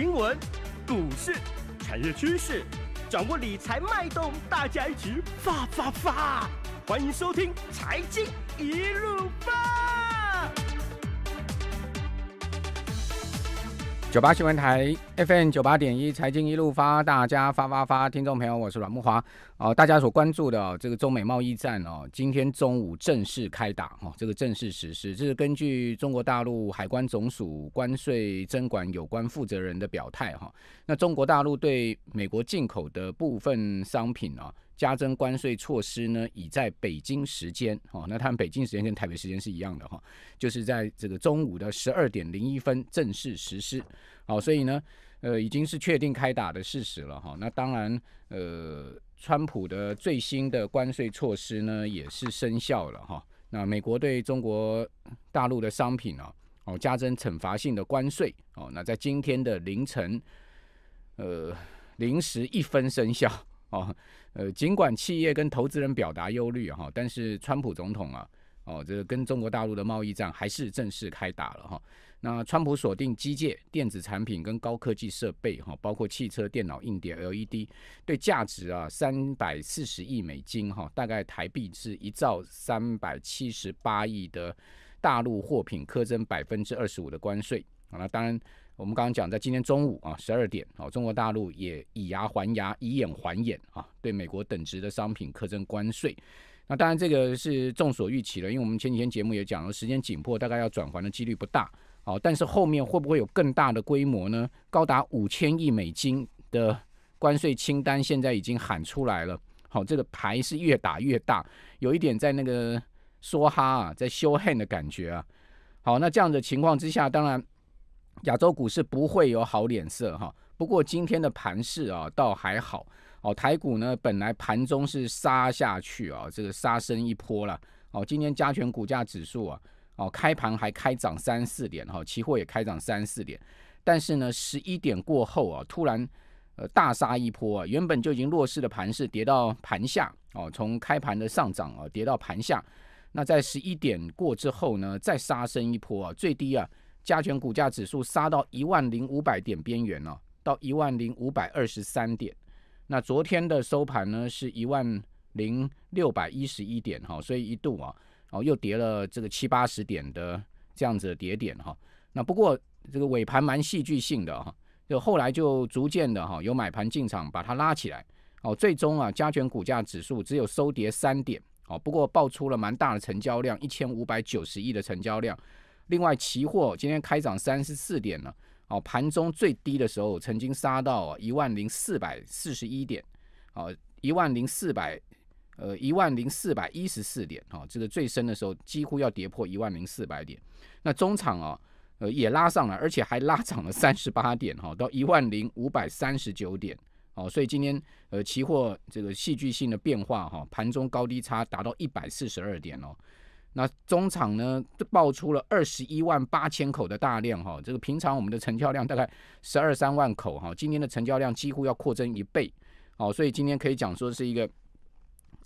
新闻、股市、产业趋势，掌握理财脉动，大家一起发发发！欢迎收听《财经一路发》。九八新闻台 FM 九八点一，财经一路发，大家发发发，听众朋友，我是阮木华。哦，大家所关注的这个中美贸易战哦，今天中午正式开打哈，这个正式实施，这是根据中国大陆海关总署关税征管有关负责人的表态哈。那中国大陆对美国进口的部分商品哦，加征关税措施呢，已在北京时间，哦，那他们北京时间跟台北时间是一样的哈，就是在这个中午的十二点零一分正式实施，好，所以呢，呃，已经是确定开打的事实了哈。那当然，呃，川普的最新的关税措施呢，也是生效了哈。那美国对中国大陆的商品呢，哦，加征惩罚性的关税，哦，那在今天的凌晨，呃，零时一分生效，哦。呃，尽管企业跟投资人表达忧虑哈，但是川普总统啊，哦，这个跟中国大陆的贸易战还是正式开打了哈。那川普锁定机械、电子产品跟高科技设备哈，包括汽车、电脑、硬碟、LED，对价值啊三百四十亿美金哈，大概台币是一兆三百七十八亿的大陆货品，苛征百分之二十五的关税。那当然。我们刚刚讲，在今天中午啊，十二点好，中国大陆也以牙还牙，以眼还眼啊，对美国等值的商品课征关税。那当然这个是众所预期的，因为我们前几天节目也讲了，时间紧迫，大概要转还的几率不大好，但是后面会不会有更大的规模呢？高达五千亿美金的关税清单现在已经喊出来了。好，这个牌是越打越大，有一点在那个梭哈啊，在修汉的感觉啊。好，那这样的情况之下，当然。亚洲股市不会有好脸色哈，不过今天的盘势啊倒还好哦。台股呢本来盘中是杀下去啊，这个杀升一波了哦。今天加权股价指数啊，哦开盘还开涨三四点哈，期货也开涨三四点，但是呢十一点过后啊，突然呃大杀一波啊，原本就已经弱势的盘势跌到盘下哦，从开盘的上涨啊跌到盘下，那在十一点过之后呢再杀升一波啊，最低啊。加权股价指数杀到一万零五百点边缘哦，到一万零五百二十三点。那昨天的收盘呢是一万零六百一十一点哈，所以一度啊，哦又跌了这个七八十点的这样子的跌点哈。那不过这个尾盘蛮戏剧性的哈，就后来就逐渐的哈有买盘进场把它拉起来哦，最终啊加权股价指数只有收跌三点哦，不过爆出了蛮大的成交量，一千五百九十亿的成交量。另外，期货今天开涨三十四点了，哦，盘中最低的时候曾经杀到一万零四百四十一点，哦，一万零四百，呃，一万零四百一十四点，哦，这个最深的时候几乎要跌破一万零四百点。那中场啊，呃，也拉上来，而且还拉涨了三十八点，哈，到一万零五百三十九点，哦，所以今天呃，期货这个戏剧性的变化，哈，盘中高低差达到一百四十二点哦。那中场呢，爆出了二十一万八千口的大量哈，这个平常我们的成交量大概十二三万口哈，今天的成交量几乎要扩增一倍，哦，所以今天可以讲说是一个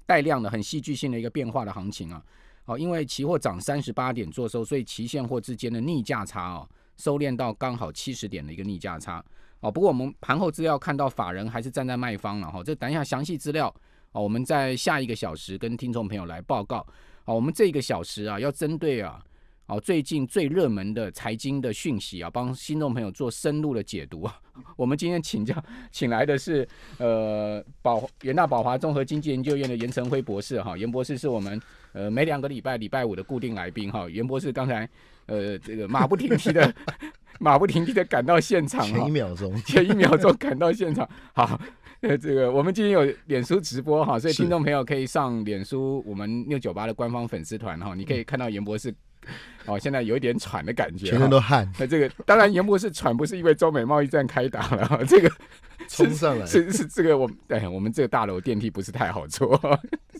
带量的很戏剧性的一个变化的行情啊，哦，因为期货涨三十八点做收，所以期现货之间的逆价差哦，收敛到刚好七十点的一个逆价差哦，不过我们盘后资料看到法人还是站在卖方了哈，这等一下详细资料哦，我们在下一个小时跟听众朋友来报告。好，我们这一个小时啊，要针对啊，哦，最近最热门的财经的讯息啊，帮听众朋友做深入的解读啊。我们今天请教请来的是呃，宝元大宝华综合经济研究院的袁成辉博士哈，袁博士是我们呃每两个礼拜礼拜五的固定来宾哈，袁博士刚才呃这个马不停蹄的 马不停蹄的赶到现场，前一秒钟，前一秒钟赶到现场，好。这个我们今天有脸书直播哈，所以听众朋友可以上脸书我们六九八的官方粉丝团哈，你可以看到严博士。哦，现在有一点喘的感觉，全身都汗。那这个当然，严博士喘不是因为中美贸易战开打了，这个 冲上来是是这个我们哎，我们这个大楼电梯不是太好坐，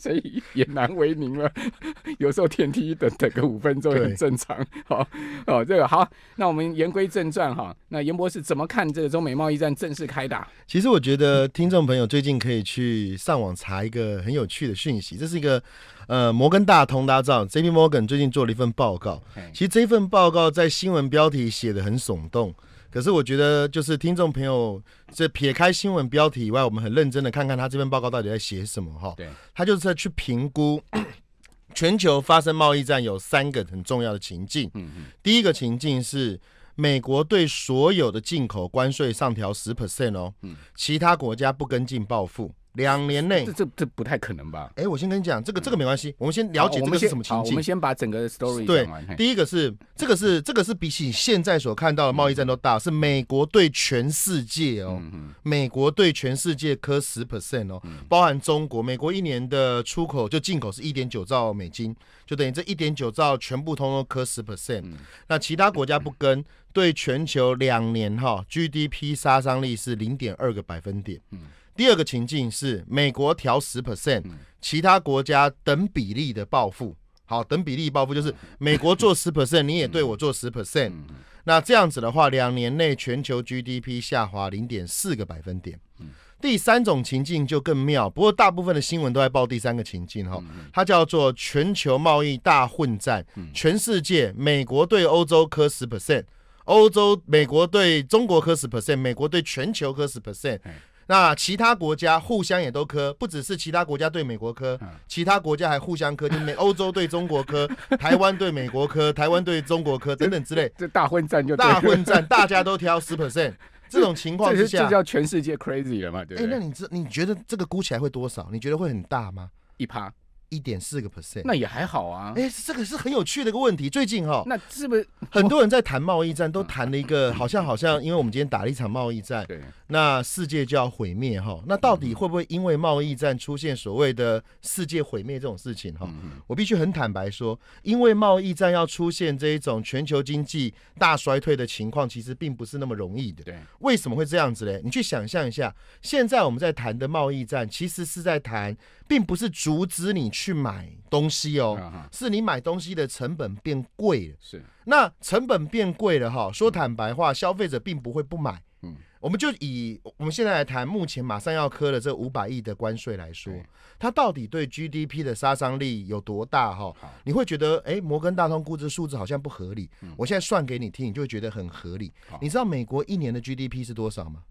所以也难为您了。有时候电梯等等个五分钟很正常。好哦，这个好，那我们言归正传哈。那严博士怎么看这个中美贸易战正式开打？其实我觉得听众朋友最近可以去上网查一个很有趣的讯息，这是一个。呃，摩根大通大家知道，JPMorgan 最近做了一份报告。其实这份报告在新闻标题写的很耸动，可是我觉得就是听众朋友，这撇开新闻标题以外，我们很认真的看看他这份报告到底在写什么哈。对，他就是在去评估 全球发生贸易战有三个很重要的情境。第一个情境是美国对所有的进口关税上调十 percent 哦，其他国家不跟进报复。两年内，这这这不太可能吧？哎，我先跟你讲，这个这个没关系，我们先了解这个是什么情境。我们先把整个 story 对，第一个是这个是这个是比起现在所看到的贸易战都大，是美国对全世界哦，美国对全世界磕十 percent 哦，包含中国，美国一年的出口就进口是一点九兆美金，就等于这一点九兆全部通通磕十 percent，那其他国家不跟，对全球两年哈 GDP 杀伤力是零点二个百分点。第二个情境是美国调十 percent，其他国家等比例的报复。好，等比例报复就是美国做十 percent，你也对我做十 percent。那这样子的话，两年内全球 GDP 下滑零点四个百分点。第三种情境就更妙，不过大部分的新闻都在报第三个情境哈，它叫做全球贸易大混战。全世界，美国对欧洲科十 percent，欧洲美国对中国科十 percent，美国对全球科十 percent。那其他国家互相也都磕，不只是其他国家对美国磕，其他国家还互相磕，就美欧洲对中国磕，台湾对美国磕，台湾对中国磕等等之类，这大混战就大混战，大家都挑十 percent 这种情况之下，这叫全世界 crazy 了嘛？对。哎，那你这你觉得这个估起来会多少？你觉得会很大吗？一趴。一点四个 percent，那也还好啊。哎，这个是很有趣的一个问题。最近哈，那是不是很多人在谈贸易战，都谈了一个好像好像，因为我们今天打了一场贸易战，对，那世界就要毁灭哈？那到底会不会因为贸易战出现所谓的世界毁灭这种事情哈？我必须很坦白说，因为贸易战要出现这一种全球经济大衰退的情况，其实并不是那么容易的。对，为什么会这样子嘞？你去想象一下，现在我们在谈的贸易战，其实是在谈，并不是阻止你。去。去买东西哦，是你买东西的成本变贵了。是，那成本变贵了哈。说坦白话，消费者并不会不买。我们就以我们现在来谈目前马上要磕的这五百亿的关税来说，它到底对 GDP 的杀伤力有多大哈？你会觉得哎，摩根大通估值数字好像不合理。我现在算给你听，你就会觉得很合理。你知道美国一年的 GDP 是多少吗？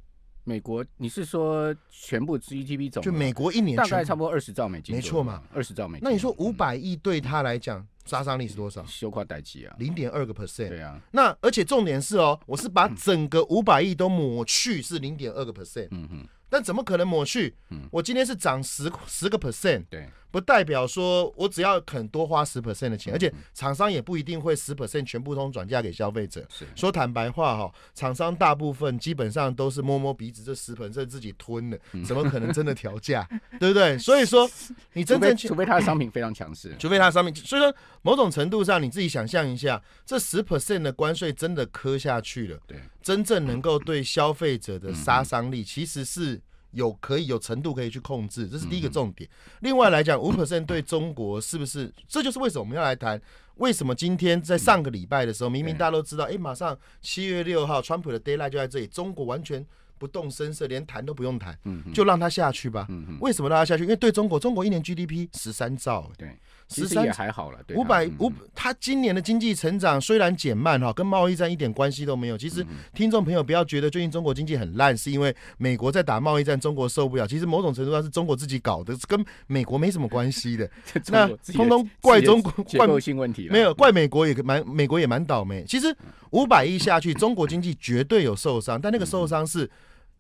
美国，你是说全部 g d p 总就美国一年大概差不多二十兆美金，没错嘛，二十兆美金。那你说五百亿对他来讲杀伤力是多少？修垮代基啊，零点二个 percent。对啊，那而且重点是哦，我是把整个五百亿都抹去，是零点二个 percent。嗯哼，但怎么可能抹去？嗯，我今天是涨十十个 percent。对。不代表说我只要肯多花十 percent 的钱，而且厂商也不一定会十 percent 全部通转嫁给消费者。说坦白话哈，厂商大部分基本上都是摸摸鼻子，这十 percent 自己吞了，怎么可能真的调价，对不对？所以说你真正除非他的商品非常强势，除非他的商品，所以说某种程度上你自己想象一下，这十 percent 的关税真的磕下去了，对，真正能够对消费者的杀伤力其实是。有可以有程度可以去控制，这是第一个重点。另外来讲五 percent 对中国是不是？这就是为什么我们要来谈，为什么今天在上个礼拜的时候，明明大家都知道，哎，马上七月六号，川普的 d a y l i g h t 就在这里，中国完全不动声色，连谈都不用谈，嗯，就让他下去吧。嗯，为什么让他下去？因为对中国，中国一年 GDP 十三兆，对。十三才好了，五百五，他今年的经济成长虽然减慢哈，跟贸易战一点关系都没有。其实听众朋友不要觉得最近中国经济很烂，是因为美国在打贸易战，中国受不了。其实某种程度上是中国自己搞的，跟美国没什么关系的。那通通怪中国怪构性问题，没有怪美国也蛮，美国也蛮倒霉。其实五百亿下去，中国经济绝对有受伤，但那个受伤是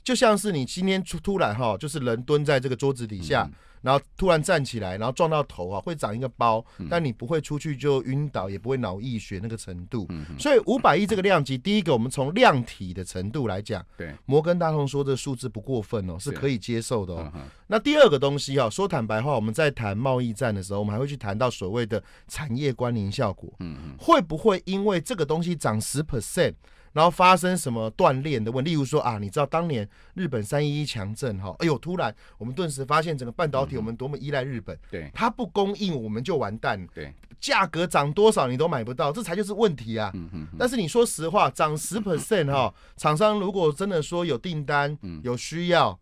就像是你今天出突然哈，就是人蹲在这个桌子底下。然后突然站起来，然后撞到头啊，会长一个包。但你不会出去就晕倒，也不会脑溢血那个程度。所以五百亿这个量级，第一个我们从量体的程度来讲，对摩根大通说这数字不过分哦，是可以接受的哦。那第二个东西哈，说坦白话，我们在谈贸易战的时候，我们还会去谈到所谓的产业关联效果，会不会因为这个东西涨十 percent？然后发生什么断裂的问，例如说啊，你知道当年日本三一一强震哈，哎呦，突然我们顿时发现整个半导体我们多么依赖日本，对，它不供应我们就完蛋，对，价格涨多少你都买不到，这才就是问题啊。但是你说实话，涨十 percent 哈，厂商如果真的说有订单，有需要，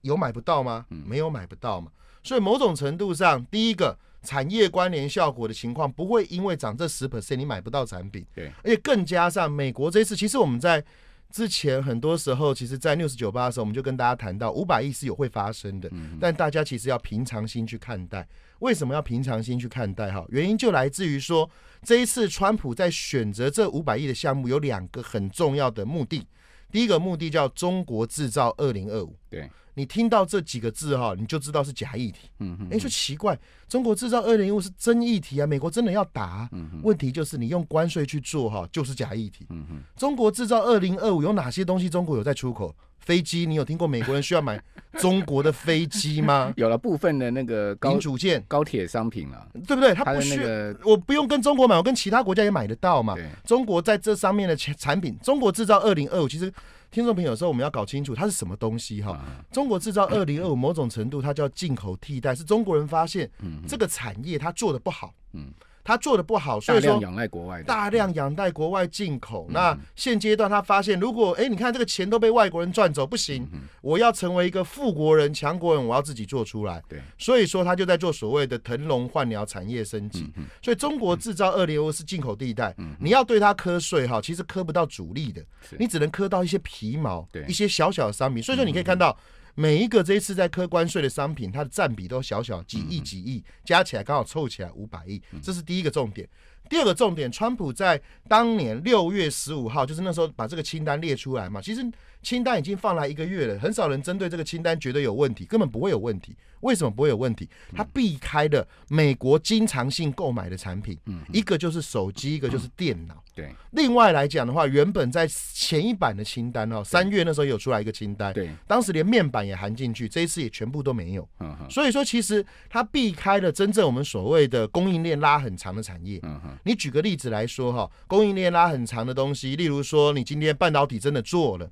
有买不到吗？没有买不到嘛。所以某种程度上，第一个。产业关联效果的情况不会因为涨这十 percent 你买不到产品，对，而且更加上美国这次，其实我们在之前很多时候，其实，在六十九八的时候，我们就跟大家谈到五百亿是有会发生的，但大家其实要平常心去看待。为什么要平常心去看待？哈，原因就来自于说，这一次川普在选择这五百亿的项目，有两个很重要的目的。第一个目的叫“中国制造二零二五”，对，你听到这几个字哈，你就知道是假议题。嗯嗯，哎，说奇怪，“中国制造二零一五”是真议题啊，美国真的要打。嗯，问题就是你用关税去做哈，就是假议题。嗯哼，“中国制造二零二五”有哪些东西中国有在出口？飞机，你有听过美国人需要买中国的飞机吗？有了部分的那个高组件、高铁商品了，对不对？他不需，我不用跟中国买，我跟其他国家也买得到嘛。中国在这上面的产品，中国制造二零二五，其实听众朋友有时候我们要搞清楚它是什么东西哈。中国制造二零二五，某种程度它叫进口替代，是中国人发现，这个产业它做的不好，嗯。他做的不好，所以说仰赖国外，大量仰赖国外进口。那现阶段他发现，如果哎，你看这个钱都被外国人赚走，不行，我要成为一个富国人、强国人，我要自己做出来。对，所以说他就在做所谓的腾笼换鸟产业升级。所以中国制造二零五是进口地带，你要对它磕税哈，其实磕不到主力的，你只能磕到一些皮毛，对一些小小的商品。所以说你可以看到。每一个这一次在科关税的商品，它的占比都小小几亿几亿，加起来刚好凑起来五百亿，这是第一个重点。第二个重点，川普在当年六月十五号，就是那时候把这个清单列出来嘛，其实。清单已经放来一个月了，很少人针对这个清单觉得有问题，根本不会有问题。为什么不会有问题？它避开了美国经常性购买的产品，一个就是手机，一个就是电脑。对。另外来讲的话，原本在前一版的清单哦，三月那时候有出来一个清单，对，当时连面板也含进去，这一次也全部都没有。嗯哼。所以说，其实它避开了真正我们所谓的供应链拉很长的产业。嗯哼。你举个例子来说哈，供应链拉很长的东西，例如说，你今天半导体真的做了。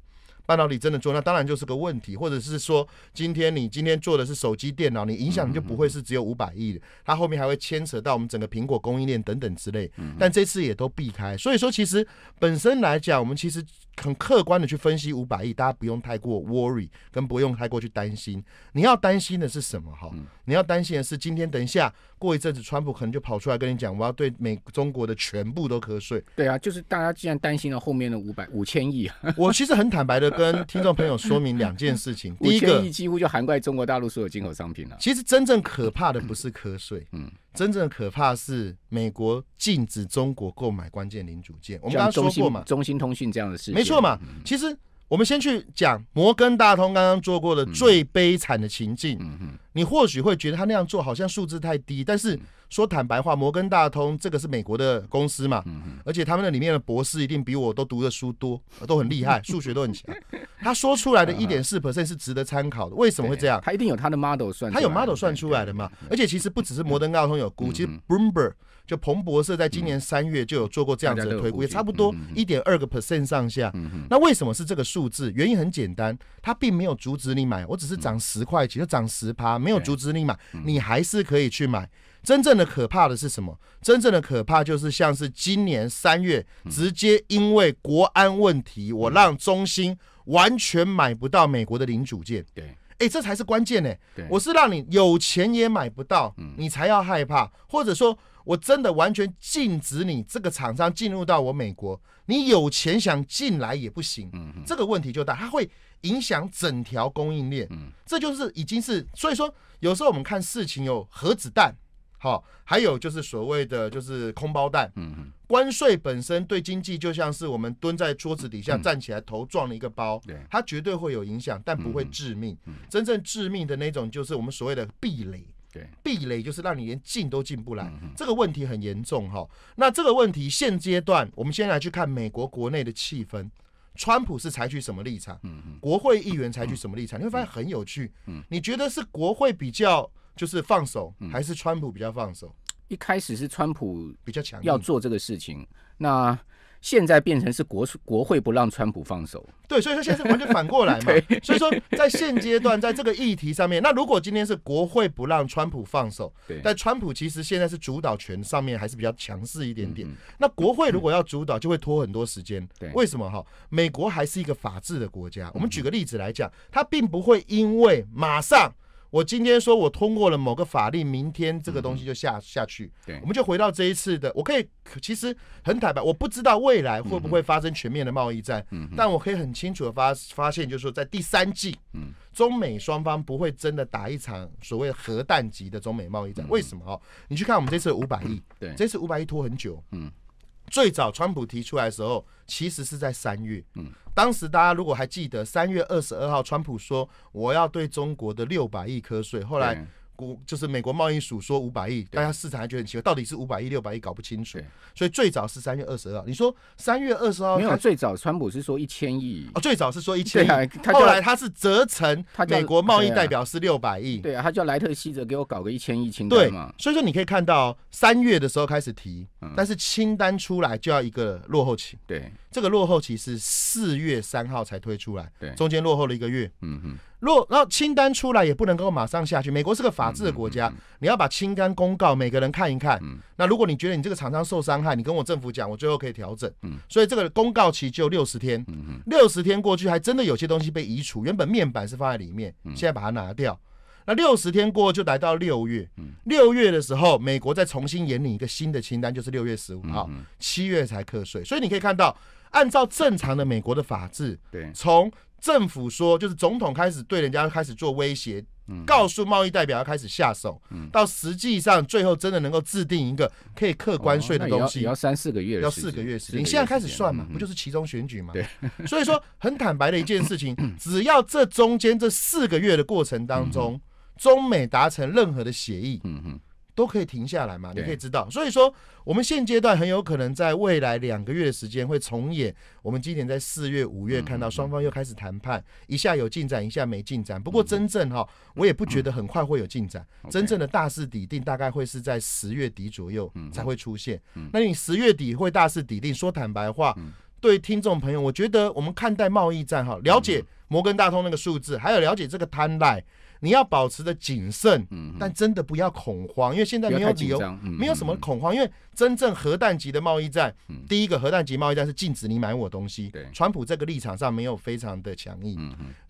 半导体真的做，那当然就是个问题，或者是说，今天你今天做的是手机、电脑，你影响就不会是只有五百亿的，它后面还会牵扯到我们整个苹果供应链等等之类。但这次也都避开，所以说其实本身来讲，我们其实很客观的去分析五百亿，大家不用太过 worry，跟不用太过去担心。你要担心的是什么哈？你要担心的是今天等一下。过一阵子，川普可能就跑出来跟你讲，我要对美中国的全部都瞌睡。对啊，就是大家既然担心了后面的五百、五千亿，我其实很坦白的跟听众朋友说明两件事情。第一亿几乎就涵盖中国大陆所有进口商品了。其实真正可怕的不是瞌睡，嗯，真正可怕是美国禁止中国购买关键零组件。我们刚刚说过嘛，中兴通讯这样的事情，没错嘛。其实。我们先去讲摩根大通刚刚做过的最悲惨的情境，你或许会觉得他那样做好像数字太低，但是说坦白话，摩根大通这个是美国的公司嘛，而且他们的里面的博士一定比我都读的书多，都很厉害，数学都很强。他说出来的一点四 percent 是值得参考的，为什么会这样？他一定有他的 model 算，他有 model 算出来的嘛。而且其实不只是摩根大通有估，其实 Boomer b。就彭博社在今年三月就有做过这样子的推估，也差不多一点二个 percent 上下。那为什么是这个数字？原因很简单，它并没有阻止你买，我只是涨十块钱，就涨十趴，没有阻止你买，你还是可以去买。真正的可怕的是什么？真正的可怕就是像是今年三月，直接因为国安问题，我让中兴完全买不到美国的零组件。对，哎，这才是关键呢。我是让你有钱也买不到，你才要害怕，或者说。我真的完全禁止你这个厂商进入到我美国，你有钱想进来也不行。嗯，这个问题就大，它会影响整条供应链。嗯，这就是已经是，所以说有时候我们看事情有核子弹，好，还有就是所谓的就是空包弹。嗯关税本身对经济就像是我们蹲在桌子底下站起来头撞了一个包。它绝对会有影响，但不会致命。真正致命的那种就是我们所谓的壁垒。对，壁垒就是让你连进都进不来，这个问题很严重哈。那这个问题现阶段，我们先来去看美国国内的气氛，川普是采取什么立场？国会议员采取什么立场？你会发现很有趣。你觉得是国会比较就是放手，还是川普比较放手？一开始是川普比较强，要做这个事情。那现在变成是国国会不让川普放手，对，所以说现在是完全反过来嘛。所以说在现阶段，在这个议题上面，那如果今天是国会不让川普放手，对，但川普其实现在是主导权上面还是比较强势一点点。那国会如果要主导，就会拖很多时间。对，为什么哈？美国还是一个法治的国家。我们举个例子来讲，它并不会因为马上。我今天说我通过了某个法令，明天这个东西就下下去。对，我们就回到这一次的，我可以其实很坦白，我不知道未来会不会发生全面的贸易战。嗯，但我可以很清楚的发发现，就是说在第三季，嗯，中美双方不会真的打一场所谓核弹级的中美贸易战。为什么？哦，你去看我们这次五百亿，对，这次五百亿拖很久，嗯。最早川普提出来的时候，其实是在三月。嗯，当时大家如果还记得，三月二十二号，川普说我要对中国的六百亿瞌税，后来。就是美国贸易署说五百亿，大家市场还觉得很奇怪，到底是五百亿六百亿搞不清楚，所以最早是三月二十二号。你说三月二十号没有最早，川普是说一千亿，最早是说一千亿，啊，后来他是折成美国贸易代表是六百亿，对啊，他叫莱特希泽给我搞个一千亿清单嘛。所以说你可以看到三月的时候开始提，但是清单出来就要一个落后期。对。这个落后期是四月三号才推出来，对，中间落后了一个月，嗯嗯。落然后清单出来也不能够马上下去。美国是个法治的国家，你要把清单公告每个人看一看。嗯，那如果你觉得你这个厂商受伤害，你跟我政府讲，我最后可以调整。嗯，所以这个公告期就六十天，嗯哼，六十天过去还真的有些东西被移除。原本面板是放在里面，现在把它拿掉。那六十天过就来到六月，六月的时候美国再重新研拟一个新的清单，就是六月十五号，七月才课税。所以你可以看到。按照正常的美国的法制，对，从政府说就是总统开始对人家开始做威胁，告诉贸易代表要开始下手，到实际上最后真的能够制定一个可以克关税的东西，要三四个月，要四个月时间。你现在开始算嘛，不就是其中选举嘛？对，所以说很坦白的一件事情，只要这中间这四个月的过程当中，中美达成任何的协议，嗯哼。都可以停下来嘛？你可以知道，所以说我们现阶段很有可能在未来两个月的时间会重演我们今年在四月、五月看到双方又开始谈判，一下有进展，一下没进展。不过真正哈，我也不觉得很快会有进展。真正的大势底定，大概会是在十月底左右才会出现。那你十月底会大势底定？说坦白话，对听众朋友，我觉得我们看待贸易战哈，了解摩根大通那个数字，还有了解这个贪婪。你要保持的谨慎，但真的不要恐慌，因为现在没有理由，没有什么恐慌，因为真正核弹级的贸易战，第一个核弹级贸易战是禁止你买我东西。对，川普这个立场上没有非常的强硬。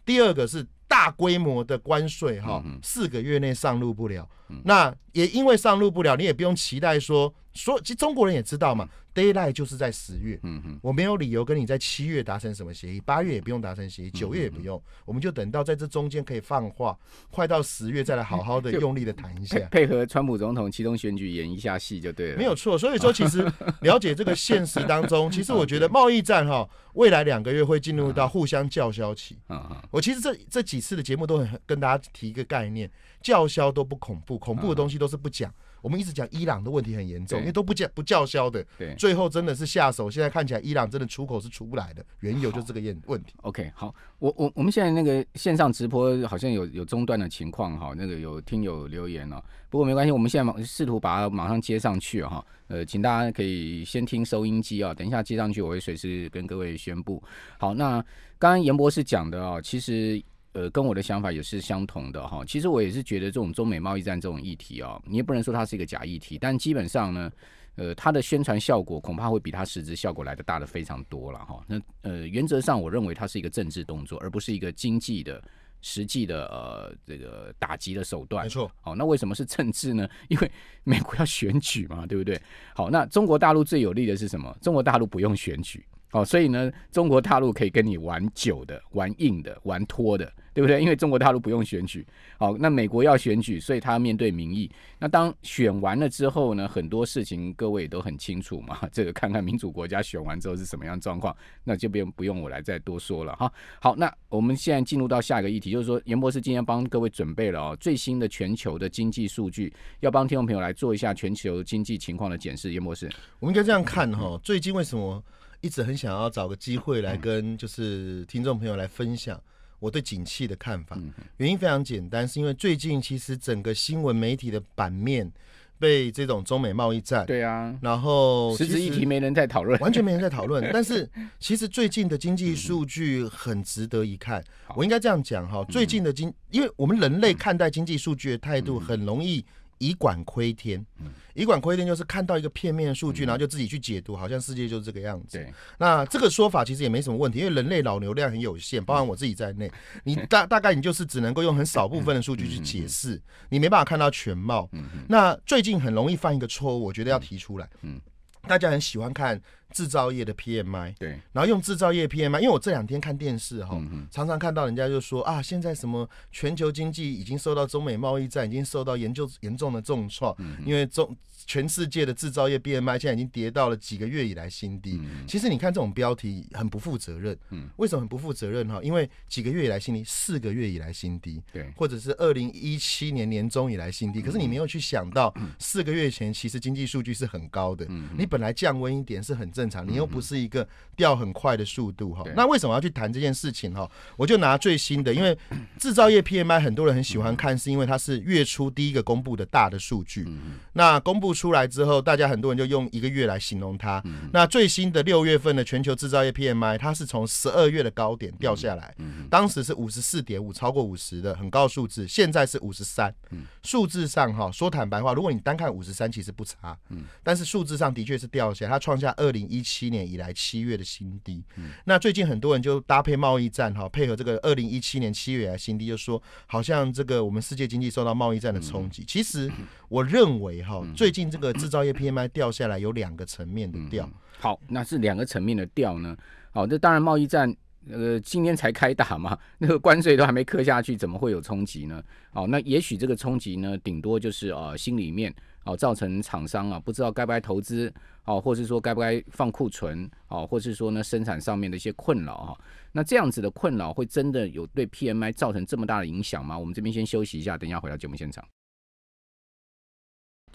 第二个是大规模的关税，哈，四个月内上路不了，那也因为上路不了，你也不用期待说，所，其实中国人也知道嘛 d a y l i g h t 就是在十月，嗯我没有理由跟你在七月达成什么协议，八月也不用达成协议，九月也不用，我们就等到在这中间可以放话，快到十月再来好好的 用力的谈一下，配合川普总统其中选举演一下戏就对了，没有错。所以说，其实 了解这个现实当中，其实我觉得贸易战哈，未来两个月会进入到互相叫嚣期，啊。我其实这这几次的节目都很跟大家提一个概念，叫嚣都不恐怖，恐怖的东西都是不讲。我们一直讲伊朗的问题很严重，因为都不叫不叫嚣的，对，最后真的是下手。现在看起来伊朗真的出口是出不来的，原油就这个问问题。OK，好，我我我们现在那个线上直播好像有有中断的情况哈，那个有听友留言了，不过没关系，我们现在试图把它马上接上去哈。呃，请大家可以先听收音机啊，等一下接上去我会随时跟各位宣布。好，那刚刚严博士讲的哦，其实。呃，跟我的想法也是相同的哈。其实我也是觉得这种中美贸易战这种议题啊，你也不能说它是一个假议题，但基本上呢，呃，它的宣传效果恐怕会比它实质效果来的大的非常多了哈。那呃，原则上我认为它是一个政治动作，而不是一个经济的实际的呃这个打击的手段。没错，好，那为什么是政治呢？因为 美国要选举嘛，对不对？好，那中国大陆最有利的是什么？中国大陆不用选举。哦，所以呢，中国大陆可以跟你玩久的、玩硬的、玩拖的，对不对？因为中国大陆不用选举。好，那美国要选举，所以他要面对民意。那当选完了之后呢，很多事情各位也都很清楚嘛。这个看看民主国家选完之后是什么样状况，那就不用不用我来再多说了哈。好，那我们现在进入到下一个议题，就是说，严博士今天帮各位准备了哦最新的全球的经济数据，要帮听众朋友来做一下全球经济情况的检视。严博士，我们应该这样看哈，最近为什么？一直很想要找个机会来跟就是听众朋友来分享我对景气的看法，原因非常简单，是因为最近其实整个新闻媒体的版面被这种中美贸易战对啊，然后实指一提没人再讨论，完全没人在讨论。但是其实最近的经济数据很值得一看，我应该这样讲哈，最近的经因为我们人类看待经济数据的态度很容易。以管窥天，以管窥天就是看到一个片面数据，然后就自己去解读，好像世界就是这个样子。那这个说法其实也没什么问题，因为人类脑流量很有限，包含我自己在内，你大大概你就是只能够用很少部分的数据去解释，你没办法看到全貌。那最近很容易犯一个错误，我觉得要提出来。大家很喜欢看。制造业的 PMI，对，然后用制造业 PMI，因为我这两天看电视哈，常常看到人家就说啊，现在什么全球经济已经受到中美贸易战已经受到研究严重的重创，因为中全世界的制造业 PMI 现在已经跌到了几个月以来新低。其实你看这种标题很不负责任，嗯，为什么很不负责任哈？因为几个月以来新低，四个月以来新低，对，或者是二零一七年年中以来新低。可是你没有去想到，四个月前其实经济数据是很高的，你本来降温一点是很。正常，你又不是一个掉很快的速度哈。那为什么要去谈这件事情哈？我就拿最新的，因为制造业 PMI 很多人很喜欢看，是因为它是月初第一个公布的大的数据。那公布出来之后，大家很多人就用一个月来形容它。那最新的六月份的全球制造业 PMI，它是从十二月的高点掉下来，当时是五十四点五，超过五十的很高数字，现在是五十三。数字上哈，说坦白话，如果你单看五十三，其实不差。但是数字上的确是掉下，它创下二零。一七年以来七月的新低，那最近很多人就搭配贸易战哈，配合这个二零一七年七月来新低，就说好像这个我们世界经济受到贸易战的冲击。其实我认为哈，最近这个制造业 PMI 掉下来有两个层面的掉。好，那是两个层面的掉呢。好，那当然贸易战。呃，今天才开打嘛，那个关税都还没刻下去，怎么会有冲击呢？哦，那也许这个冲击呢，顶多就是啊，心里面哦，造成厂商啊，不知道该不该投资哦，或是说该不该放库存哦，或是说呢，生产上面的一些困扰哈。那这样子的困扰会真的有对 P M I 造成这么大的影响吗？我们这边先休息一下，等一下回到节目现场。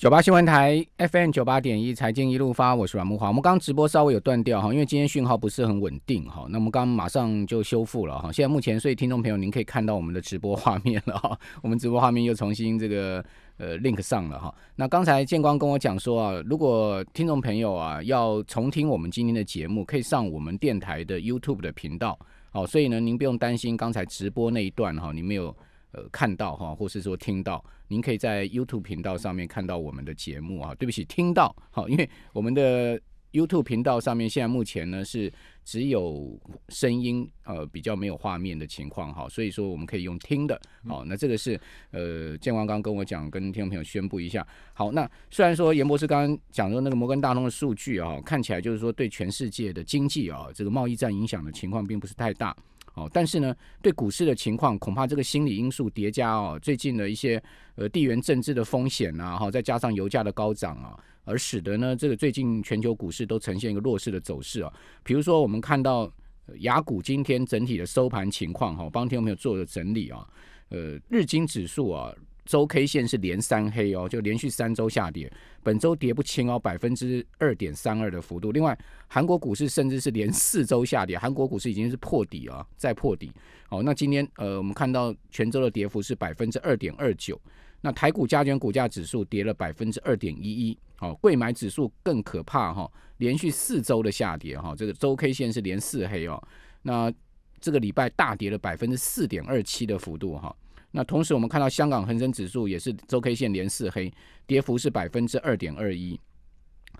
九八新闻台 FM 九八点一，财经一路发，我是阮木华。我们刚刚直播稍微有断掉哈，因为今天讯号不是很稳定哈。那我们刚刚马上就修复了哈，现在目前所以听众朋友您可以看到我们的直播画面了哈。我们直播画面又重新这个呃 link 上了哈。那刚才建光跟我讲说啊，如果听众朋友啊要重听我们今天的节目，可以上我们电台的 YouTube 的频道好，所以呢，您不用担心刚才直播那一段哈，你没有。呃，看到哈，或是说听到，您可以在 YouTube 频道上面看到我们的节目啊。对不起，听到好，因为我们的 YouTube 频道上面现在目前呢是只有声音，呃，比较没有画面的情况哈。所以说我们可以用听的。好，那这个是呃，建光刚刚跟我讲，跟听众朋友宣布一下。好，那虽然说严博士刚刚讲说那个摩根大通的数据啊，看起来就是说对全世界的经济啊，这个贸易战影响的情况并不是太大。哦，但是呢，对股市的情况，恐怕这个心理因素叠加哦，最近的一些呃地缘政治的风险啊，哈，再加上油价的高涨啊，而使得呢，这个最近全球股市都呈现一个弱势的走势啊。比如说，我们看到雅股今天整体的收盘情况哈，帮听众朋友做了整理啊，呃，日经指数啊。周 K 线是连三黑哦，就连续三周下跌，本周跌不轻哦，百分之二点三二的幅度。另外，韩国股市甚至是连四周下跌，韩国股市已经是破底啊，再破底。哦，那今天呃，我们看到全周的跌幅是百分之二点二九，那台股加权股价指数跌了百分之二点一一。哦，贵买指数更可怕哈，连续四周的下跌哈，这个周 K 线是连四黑哦。那这个礼拜大跌了百分之四点二七的幅度哈。那同时，我们看到香港恒生指数也是周 K 线连四黑，跌幅是百分之二点二一。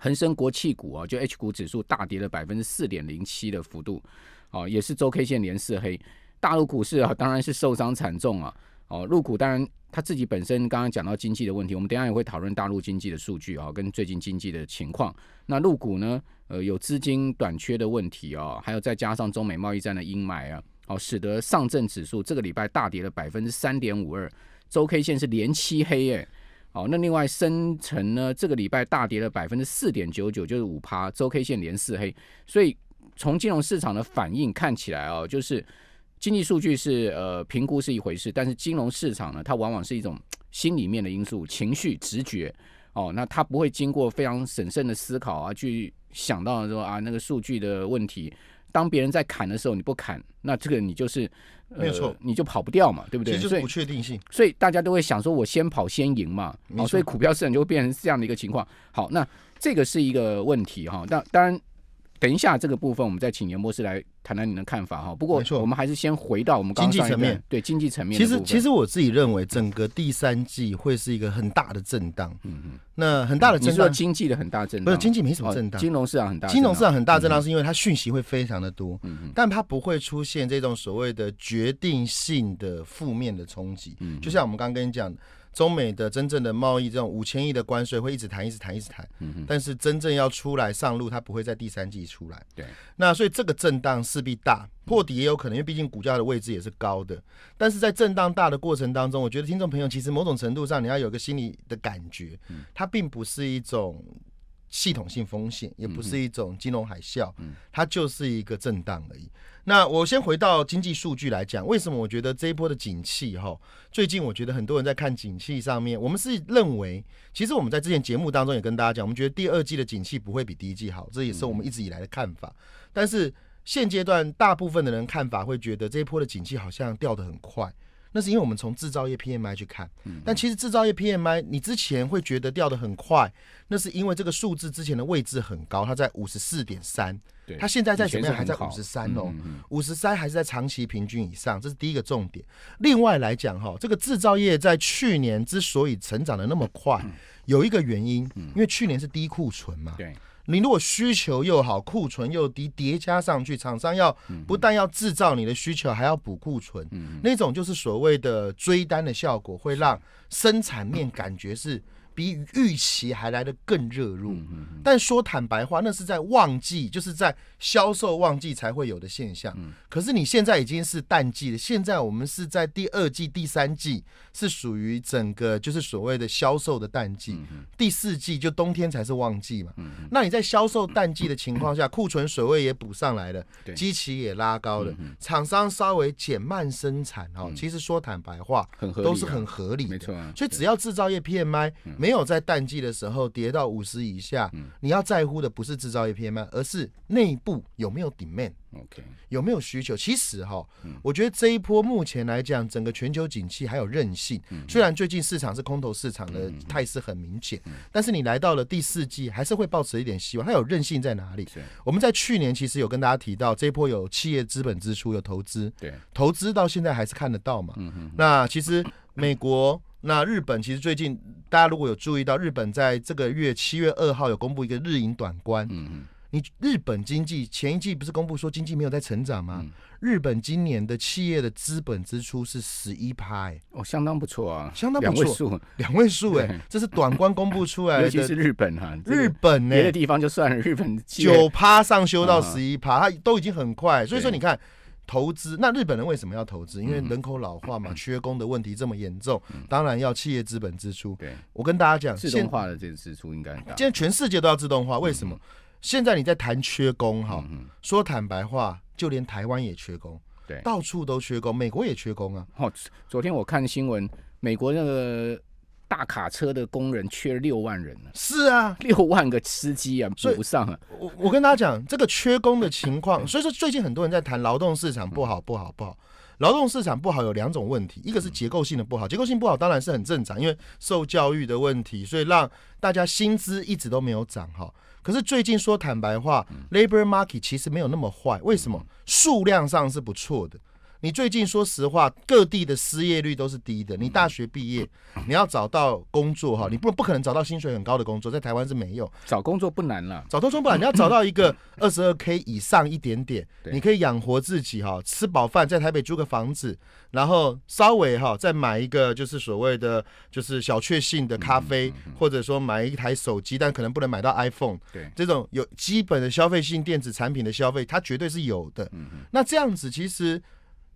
恒生国企股啊，就 H 股指数大跌了百分之四点零七的幅度，哦，也是周 K 线连四黑。大陆股市啊，当然是受伤惨重啊，哦，入股当然他自己本身刚刚讲到经济的问题，我们等下也会讨论大陆经济的数据啊，跟最近经济的情况。那入股呢，呃，有资金短缺的问题啊，还有再加上中美贸易战的阴霾啊。哦，使得上证指数这个礼拜大跌了百分之三点五二，周 K 线是连七黑耶。哦，那另外深成呢，这个礼拜大跌了百分之四点九九，就是五趴，周 K 线连四黑。所以从金融市场的反应看起来哦，就是经济数据是呃评估是一回事，但是金融市场呢，它往往是一种心里面的因素、情绪、直觉。哦，那它不会经过非常审慎的思考啊，去想到说啊那个数据的问题。当别人在砍的时候，你不砍，那这个你就是没有错，你就跑不掉嘛，对不对？所以不确定性，所以大家都会想说，我先跑先赢嘛，哦，所以股票市场就会变成这样的一个情况。好，那这个是一个问题哈。那当然。等一下，这个部分我们再请严博士来谈谈你的看法哈。不过，我们还是先回到我们经济层面。对经济层面，其实其实我自己认为，整个第三季会是一个很大的震荡。嗯嗯，那很大的你说经济的很大震荡，不是经济没什么震荡，金融市场很大，金融市场很大震荡是因为它讯息会非常的多。嗯嗯，但它不会出现这种所谓的决定性的负面的冲击。嗯，就像我们刚刚跟你讲。中美的真正的贸易这种五千亿的关税会一直谈，一直谈，一直谈。但是真正要出来上路，它不会在第三季出来。对，那所以这个震荡势必大，破底也有可能，因为毕竟股价的位置也是高的。但是在震荡大的过程当中，我觉得听众朋友其实某种程度上你要有个心理的感觉，它并不是一种。系统性风险也不是一种金融海啸，它就是一个震荡而已。那我先回到经济数据来讲，为什么我觉得这一波的景气哈？最近我觉得很多人在看景气上面，我们是认为，其实我们在之前节目当中也跟大家讲，我们觉得第二季的景气不会比第一季好，这也是我们一直以来的看法。但是现阶段大部分的人看法会觉得这一波的景气好像掉得很快。那是因为我们从制造业 PMI 去看，但其实制造业 PMI 你之前会觉得掉的很快，那是因为这个数字之前的位置很高，它在五十四点三，它现在在前面还在五十三哦，五十三还是在长期平均以上，这是第一个重点。另外来讲哈，这个制造业在去年之所以成长的那么快，有一个原因，因为去年是低库存嘛。对。你如果需求又好，库存又低，叠加上去，厂商要不但要制造你的需求，还要补库存，那种就是所谓的追单的效果，会让生产面感觉是。比预期还来得更热络，但说坦白话，那是在旺季，就是在销售旺季才会有的现象。嗯，可是你现在已经是淡季了。现在我们是在第二季、第三季，是属于整个就是所谓的销售的淡季。嗯第四季就冬天才是旺季嘛。嗯。那你在销售淡季的情况下，库存水位也补上来了，对，器也拉高了，厂商稍微减慢生产哦。其实说坦白话，很合理，都是很合理的，没错。所以只要制造业 PMI。没有在淡季的时候跌到五十以下，你要在乎的不是制造业 PMI，而是内部有没有 demand，OK，有没有需求？其实哈，我觉得这一波目前来讲，整个全球景气还有韧性。虽然最近市场是空头市场的态势很明显，但是你来到了第四季，还是会保持一点希望。它有韧性在哪里？我们在去年其实有跟大家提到，这一波有企业资本支出有投资，对，投资到现在还是看得到嘛。那其实。美国，那日本其实最近大家如果有注意到，日本在这个月七月二号有公布一个日营短关。嗯嗯。你日本经济前一季不是公布说经济没有在成长吗？日本今年的企业的资本支出是十一趴，哦，相当不错啊，相当不错。两位数，两位数，哎，这是短关公布出来的。尤其是日本啊，日本呢。别的地方就算了，日本九趴上修到十一趴，它都已经很快。所以说你看。投资那日本人为什么要投资？因为人口老化嘛，缺工的问题这么严重，当然要企业资本支出。我跟大家讲，自动化的这个支出应该，现在全世界都要自动化，为什么？现在你在谈缺工哈，说坦白话，就连台湾也缺工，对，到处都缺工，美国也缺工啊。哦，昨天我看新闻，美国那个。大卡车的工人缺六万人呢，是啊，六万个司机啊，补不上啊。我我跟大家讲，这个缺工的情况，所以说最近很多人在谈劳动市场不好，不好，不好。劳动市场不好有两种问题，一个是结构性的不好，结构性不好当然是很正常，因为受教育的问题，所以让大家薪资一直都没有涨哈。可是最近说坦白话，labor market 其实没有那么坏，为什么？数量上是不错的。你最近说实话，各地的失业率都是低的。你大学毕业，你要找到工作哈，你不不可能找到薪水很高的工作，在台湾是没有。找工作不难了，找都不难，你要找到一个 二十二 K 以上一点点，你可以养活自己哈，吃饱饭，在台北租个房子，然后稍微哈再买一个就是所谓的就是小确幸的咖啡，或者说买一台手机，但可能不能买到 iPhone。对，这种有基本的消费性电子产品的消费，它绝对是有的。那这样子其实。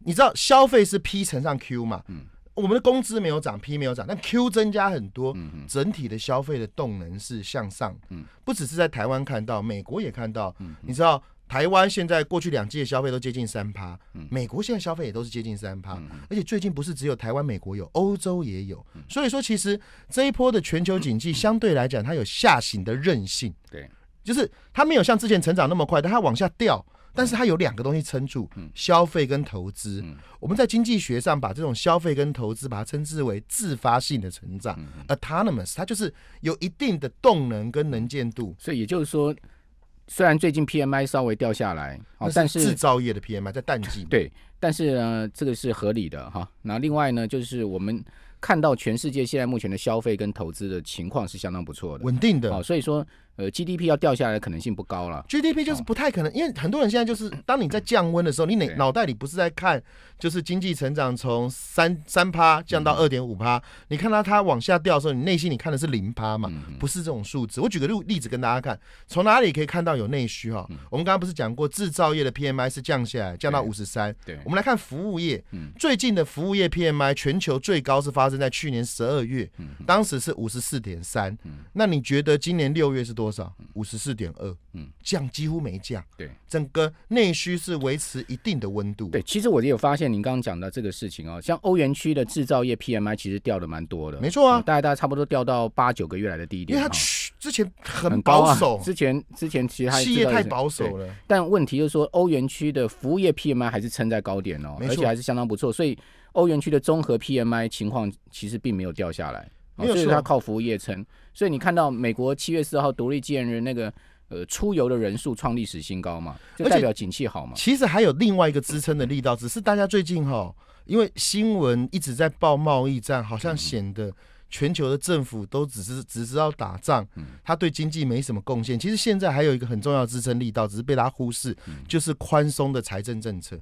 你知道消费是 P 乘上 Q 嘛？嗯，我们的工资没有涨，P 没有涨，但 Q 增加很多，嗯嗯，整体的消费的动能是向上，嗯，不只是在台湾看到，美国也看到，嗯，你知道台湾现在过去两季的消费都接近三趴，嗯，美国现在消费也都是接近三趴，嗯，而且最近不是只有台湾、美国有，欧洲也有，嗯，所以说其实这一波的全球经济 相对来讲，它有下行的韧性，对，就是它没有像之前成长那么快，但它往下掉。但是它有两个东西撑住，消费跟投资。我们在经济学上把这种消费跟投资把它称之为自发性的成长 （autonomous），它就是有一定的动能跟能见度。所以也就是说，虽然最近 PMI 稍微掉下来，但是制造业的 PMI 在淡季，对，但是呢，这个是合理的哈。那另外呢，就是我们看到全世界现在目前的消费跟投资的情况是相当不错的，稳定的。所以说。呃，GDP 要掉下来的可能性不高了。GDP 就是不太可能，因为很多人现在就是，当你在降温的时候，你脑脑袋里不是在看，就是经济成长从三三趴降到二点五趴，你看到它往下掉的时候，你内心你看的是零趴嘛，不是这种数字。我举个例例子跟大家看，从哪里可以看到有内需哈？我们刚刚不是讲过制造业的 PMI 是降下来，降到五十三。对，我们来看服务业，最近的服务业 PMI 全球最高是发生在去年十二月，当时是五十四点三。那你觉得今年六月是多？多少？五十四点二，嗯，降几乎没降。对，整个内需是维持一定的温度。对，其实我也有发现您刚刚讲的这个事情哦，像欧元区的制造业 PMI 其实掉的蛮多的，没错啊，大概大概差不多掉到八九个月来的低点，因为它之前很保啊，之前之前其实它企业太保守了，但问题就是说欧元区的服务业 PMI 还是撑在高点哦，而且还是相当不错，所以欧元区的综合 PMI 情况其实并没有掉下来。有以它靠服务业撑，所以你看到美国七月四号独立纪念日那个呃出游的人数创历史新高嘛，就代表景气好嘛。其实还有另外一个支撑的力道，只是大家最近哈，因为新闻一直在报贸易战，好像显得全球的政府都只是只知道打仗，它对经济没什么贡献。其实现在还有一个很重要的支撑力道，只是被大家忽视，就是宽松的财政政策。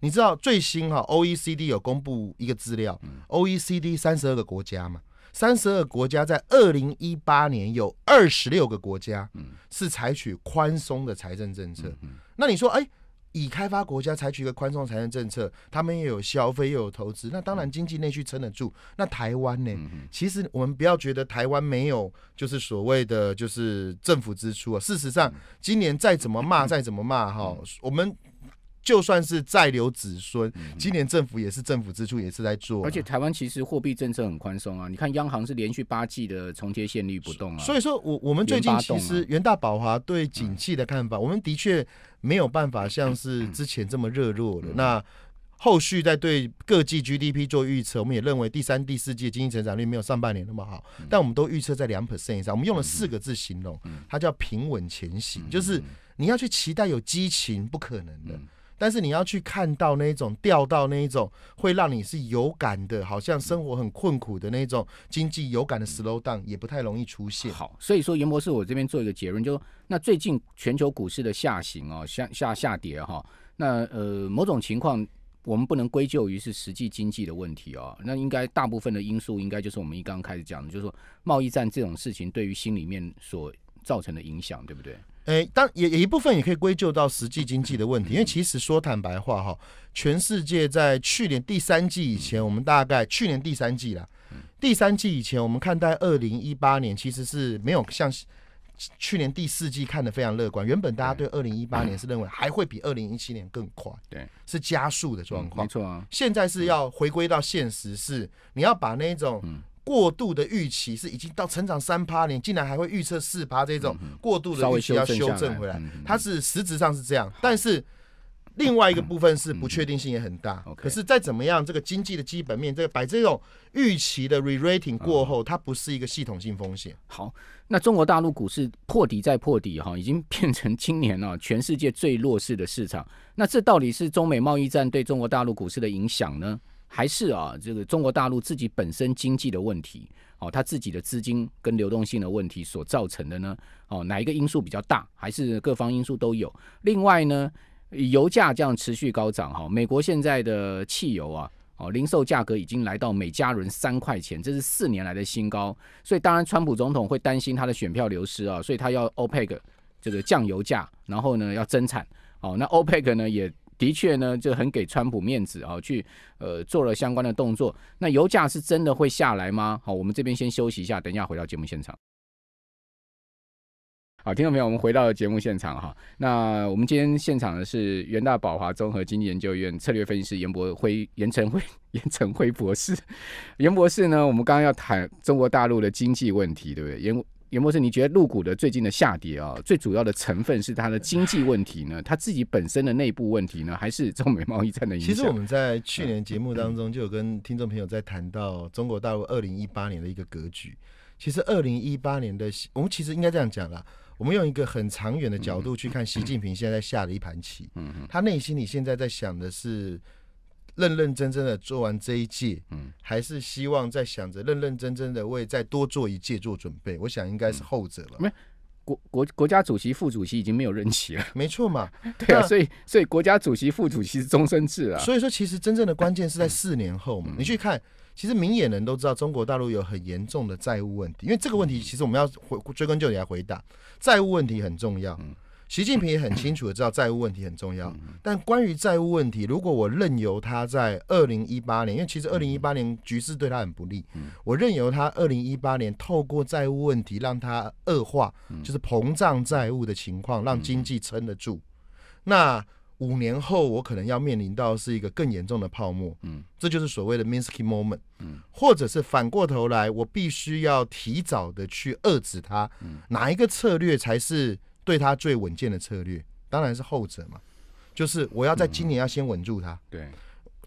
你知道最新哈，O E C D 有公布一个资料，O E C D 三十二个国家嘛。三十二国家在二零一八年有二十六个国家是采取宽松的财政政策。那你说，哎，已开发国家采取一个宽松财政政策，他们又有消费又有投资，那当然经济内需撑得住。那台湾呢？其实我们不要觉得台湾没有就是所谓的就是政府支出啊。事实上，今年再怎么骂，再怎么骂哈，我们。就算是再留子孙，今年政府也是政府支出也是在做。而且台湾其实货币政策很宽松啊，你看央行是连续八季的重贴现率不动啊。所以说，我我们最近其实元大宝华对景气的看法，我们的确没有办法像是 之前这么热络了。那后续在对各季 GDP 做预测，我们也认为第三、第四季经济成长率没有上半年那么好，但我们都预测在两 percent 以上。我们用了四个字形容，它叫平稳前行。就是你要去期待有激情，不可能的。但是你要去看到那一种掉到那一种会让你是有感的，好像生活很困苦的那种经济有感的 slowdown 也不太容易出现。好，所以说严博士，我这边做一个结论，就那最近全球股市的下行哦，向下下跌哈，那呃某种情况我们不能归咎于是实际经济的问题哦，那应该大部分的因素应该就是我们刚刚开始讲的，就是说贸易战这种事情对于心里面所造成的影响，对不对？诶，当也也一部分也可以归咎到实际经济的问题，因为其实说坦白话哈，全世界在去年第三季以前，我们大概去年第三季啦，第三季以前我们看待二零一八年其实是没有像去年第四季看的非常乐观，原本大家对二零一八年是认为还会比二零一七年更快，对，是加速的状况，没错，现在是要回归到现实，是你要把那种。过度的预期是已经到成长三趴你竟然还会预测四趴这种过度的预期要修正回来，它是实质上是这样，但是另外一个部分是不确定性也很大。可是再怎么样，这个经济的基本面，这个摆这种预期的 re-rating 过后，它不是一个系统性风险。好，那中国大陆股市破底再破底哈，已经变成今年啊 全世界最弱势的市场。那这到底是中美贸易战对中国大陆股市的影响呢？还是啊，这个中国大陆自己本身经济的问题，哦，他自己的资金跟流动性的问题所造成的呢，哦，哪一个因素比较大？还是各方因素都有？另外呢，油价这样持续高涨哈，美国现在的汽油啊，哦，零售价格已经来到每加仑三块钱，这是四年来的新高。所以当然，川普总统会担心他的选票流失啊，所以他要 OPEC 这个降油价，然后呢要增产。哦，那 OPEC 呢也。的确呢，就很给川普面子啊，去呃做了相关的动作。那油价是真的会下来吗？好，我们这边先休息一下，等一下回到节目现场。好，听众朋友，我们回到节目现场哈。那我们今天现场的是元大宝华综合经济研究院策略分析师严博辉、严成辉、严成辉博士。严博士呢，我们刚刚要谈中国大陆的经济问题，对不对？严。严博士，你觉得陆股的最近的下跌啊，最主要的成分是它的经济问题呢？它自己本身的内部问题呢？还是中美贸易战的影响？其实我们在去年节目当中就有跟听众朋友在谈到中国大陆二零一八年的一个格局。其实二零一八年的，我们其实应该这样讲啦。我们用一个很长远的角度去看习近平现在下的一盘棋。嗯哼，他内心里现在在想的是。认认真真的做完这一届，嗯，还是希望在想着认认真真的为再多做一届做准备。我想应该是后者了。没，国国国家主席、副主席已经没有任期了。没错嘛。对啊，所以所以国家主席、副主席是终身制啊。所以说，其实真正的关键是在四年后嘛。你去看，其实明眼人都知道，中国大陆有很严重的债务问题。因为这个问题，其实我们要回追根究底来回答，债务问题很重要。习近平也很清楚的知道债务问题很重要，但关于债务问题，如果我任由他在二零一八年，因为其实二零一八年局势对他很不利，我任由他二零一八年透过债务问题让他恶化，就是膨胀债务的情况，让经济撑得住。那五年后，我可能要面临到是一个更严重的泡沫，嗯，这就是所谓的 Minsky Moment，嗯，或者是反过头来，我必须要提早的去遏制它，哪一个策略才是？对他最稳健的策略，当然是后者嘛，就是我要在今年要先稳住它。对，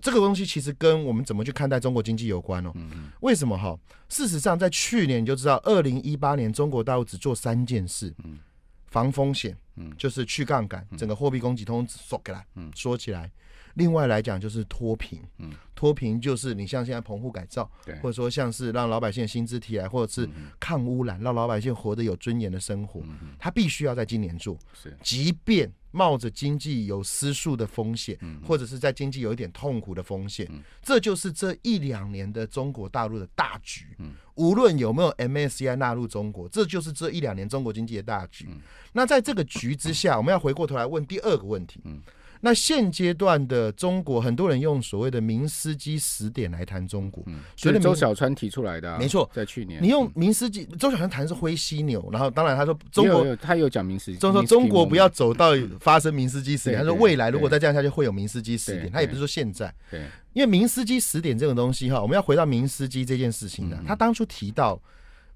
这个东西其实跟我们怎么去看待中国经济有关哦。为什么哈？事实上，在去年你就知道，二零一八年中国大陆只做三件事：嗯，防风险，嗯，就是去杠杆，整个货币供给通缩起来，嗯，缩起来。另外来讲，就是脱贫。嗯，脱贫就是你像现在棚户改造，或者说像是让老百姓薪资提来，或者是抗污染，让老百姓活得有尊严的生活，他必须要在今年做。是，即便冒着经济有失速的风险，或者是在经济有一点痛苦的风险，这就是这一两年的中国大陆的大局。嗯，无论有没有 MSCI 纳入中国，这就是这一两年中国经济的大局。那在这个局之下，我们要回过头来问第二个问题。嗯。那现阶段的中国，很多人用所谓的“明斯基时点”来谈中国，所以周小川提出来的，没错，在去年，你用明斯基，周小川谈的是灰犀牛，然后当然他说中国，他有讲明斯基，就说中国不要走到发生明斯基时点，他说未来如果再这样下去会有明斯基时点，他也不是说现在，对，因为明斯基时点这种东西哈，我们要回到明斯基这件事情呢，他当初提到。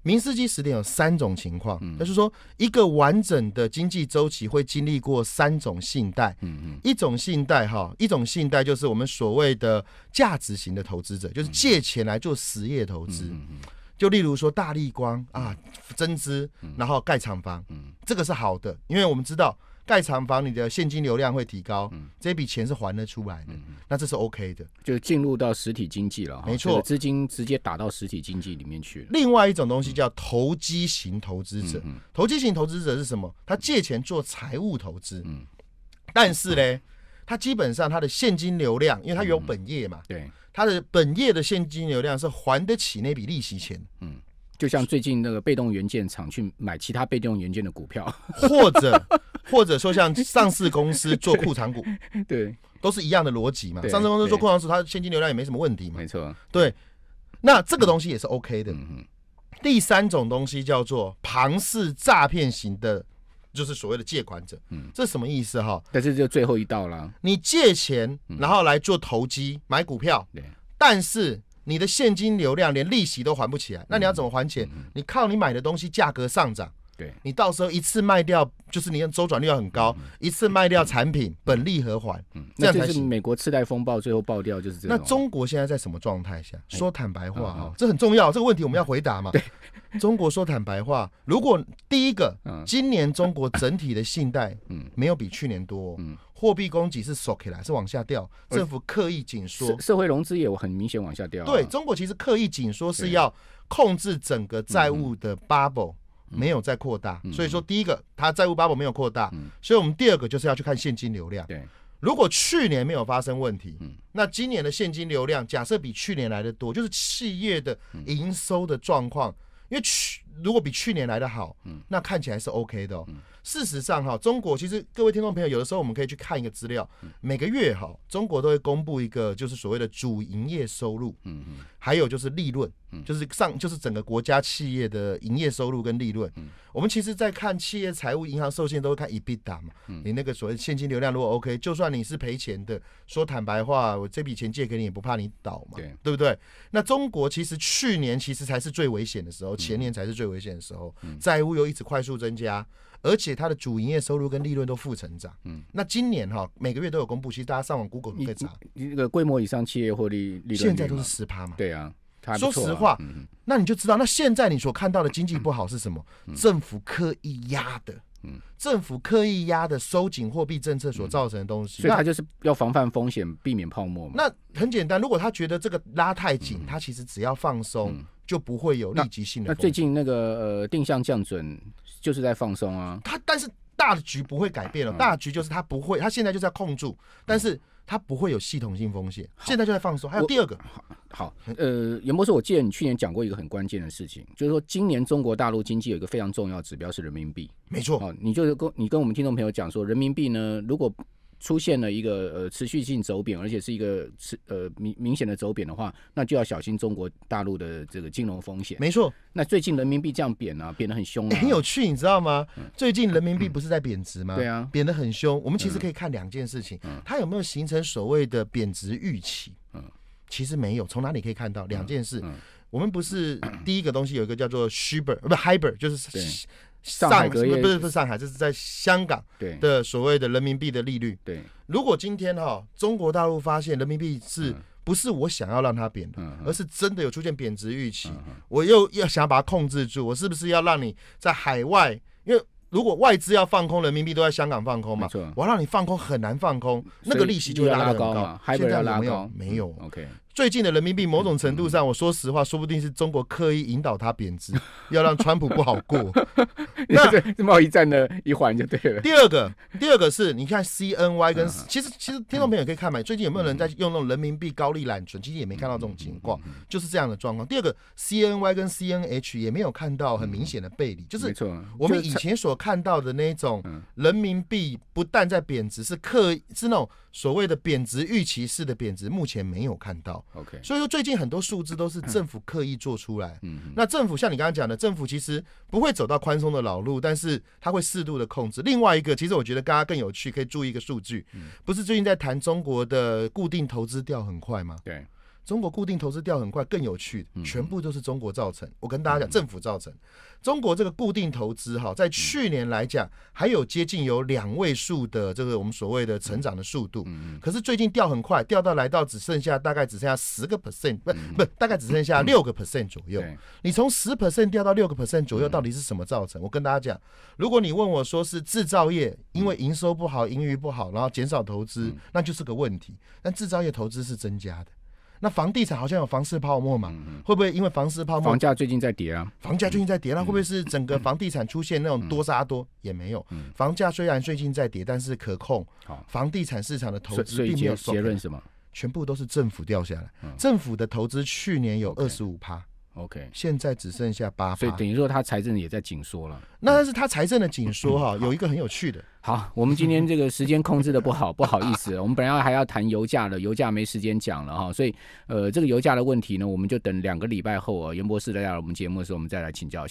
明斯基时点有三种情况，就是说一个完整的经济周期会经历过三种信贷，一种信贷哈，一种信贷就是我们所谓的价值型的投资者，就是借钱来做实业投资，就例如说大立光啊、增资，然后盖厂房，这个是好的，因为我们知道。盖厂房，你的现金流量会提高，嗯，这笔钱是还得出来的，那这是 OK 的，就进入到实体经济了，没错，资金直接打到实体经济里面去。另外一种东西叫投机型投资者，投机型投资者是什么？他借钱做财务投资，嗯，但是呢，他基本上他的现金流量，因为他有本业嘛，对，他的本业的现金流量是还得起那笔利息钱，嗯，就像最近那个被动元件厂去买其他被动元件的股票，或者。或者说像上市公司做库藏股，对，都是一样的逻辑嘛。上市公司做库藏股，它现金流量也没什么问题嘛。没错。对，那这个东西也是 OK 的。嗯第三种东西叫做庞氏诈骗型的，就是所谓的借款者。这什么意思哈？但是就最后一道了。你借钱，然后来做投机，买股票。但是你的现金流量连利息都还不起来，那你要怎么还钱？你靠你买的东西价格上涨。对你到时候一次卖掉，就是你的周转率要很高，一次卖掉产品，本利和还，嗯，这样才是美国次贷风暴最后爆掉就是这样。那中国现在在什么状态下？说坦白话哈，这很重要，这个问题我们要回答嘛。对，中国说坦白话，如果第一个，嗯，今年中国整体的信贷，嗯，没有比去年多，嗯，货币供给是收起来，是往下掉，政府刻意紧缩，社会融资也我很明显往下掉。对中国其实刻意紧缩是要控制整个债务的 bubble。没有在扩大，所以说第一个，它债务包袱没有扩大，所以我们第二个就是要去看现金流量。对，如果去年没有发生问题，那今年的现金流量假设比去年来的多，就是企业的营收的状况，因为去如果比去年来的好，那看起来是 OK 的。事实上，哈，中国其实各位听众朋友，有的时候我们可以去看一个资料，每个月哈，中国都会公布一个就是所谓的主营业收入，嗯，还有就是利润，就是上就是整个国家企业的营业收入跟利润。我们其实，在看企业财务、银行授信，都会看 EBITDA 嘛。你那个所谓现金流量如果 OK，就算你是赔钱的，说坦白话，我这笔钱借给你也不怕你倒嘛，对不对？那中国其实去年其实才是最危险的时候，前年才是最危险的时候，债务又一直快速增加。而且它的主营业收入跟利润都负成长。嗯。那今年哈每个月都有公布，其实大家上网 Google 都可以查。你那个规模以上企业获利利润。现在都是十趴嘛。对啊，说实话。嗯那你就知道，那现在你所看到的经济不好是什么？政府刻意压的。嗯。政府刻意压的，收紧货币政策所造成的东西。所以他就是要防范风险，避免泡沫嘛。那很简单，如果他觉得这个拉太紧，他其实只要放松，就不会有立即性的。那最近那个呃定向降准。就是在放松啊，他但是大的局不会改变了，大局就是他不会，他现在就在控住，但是他不会有系统性风险，现在就在放松。还有第二个，好，呃，袁博士，我记得你去年讲过一个很关键的事情，就是说今年中国大陆经济有一个非常重要指标是人民币，没错，哦，你就是跟你跟我们听众朋友讲说，人民币呢，如果出现了一个呃持续性走贬，而且是一个持呃明明显的走贬的话，那就要小心中国大陆的这个金融风险。没错，那最近人民币这样贬啊，贬得很凶啊。很有趣，你知道吗？最近人民币不是在贬值吗？对啊，贬得很凶。我们其实可以看两件事情，它有没有形成所谓的贬值预期？嗯，其实没有。从哪里可以看到两件事？我们不是 第一个东西有一个叫做 Shiber，不 h y b e r 就是。上海不是不是上海，这是在香港的所谓的人民币的利率。对，如果今天哈中国大陆发现人民币是不是我想要让它贬的，而是真的有出现贬值预期，我又要想把它控制住，我是不是要让你在海外？因为如果外资要放空人民币，都在香港放空嘛，我让你放空很难放空，那个利息就会拉得很高。现在有没有？没有。OK。最近的人民币，某种程度上，我说实话，说不定是中国刻意引导它贬值，要让川普不好过，那贸易战的一环就对了。第二个，第二个是你看 CNY 跟其实其实听众朋友可以看嘛，最近有没有人在用那种人民币高利揽存？其实也没看到这种情况，就是这样的状况。第二个，CNY 跟 CNH 也没有看到很明显的背离，就是我们以前所看到的那种人民币不但在贬值，是刻是那种所谓的贬值预期式的贬值，目前没有看到。OK，所以说最近很多数字都是政府刻意做出来。嗯，那政府像你刚刚讲的，政府其实不会走到宽松的老路，但是它会适度的控制。另外一个，其实我觉得大家更有趣，可以注意一个数据，不是最近在谈中国的固定投资掉很快吗？对。中国固定投资掉很快，更有趣，全部都是中国造成。我跟大家讲，政府造成中国这个固定投资哈，在去年来讲还有接近有两位数的这个我们所谓的成长的速度，可是最近掉很快，掉到来到只剩下大概只剩下十个 percent，不不，大概只剩下六个 percent 左右。你从十 percent 掉到六个 percent 左右，到底是什么造成？我跟大家讲，如果你问我说是制造业因为营收不好、盈余不好，然后减少投资，那就是个问题。但制造业投资是增加的。那房地产好像有房市泡沫嘛？会不会因为房市泡沫？房价最近在跌啊！房价最近在跌，那会不会是整个房地产出现那种多杀多？也没有。房价虽然最近在跌，但是可控。房地产市场的投资并没有结论，什么？全部都是政府掉下来。政府的投资去年有二十五趴。OK，现在只剩下八，所以等于说他财政也在紧缩了。那但是他财政的紧缩哈，有一个很有趣的。好，我们今天这个时间控制的不好，不好意思，我们本来还要谈油价的，油价没时间讲了哈，所以呃，这个油价的问题呢，我们就等两个礼拜后啊，严博士来到我们节目的时候，我们再来请教。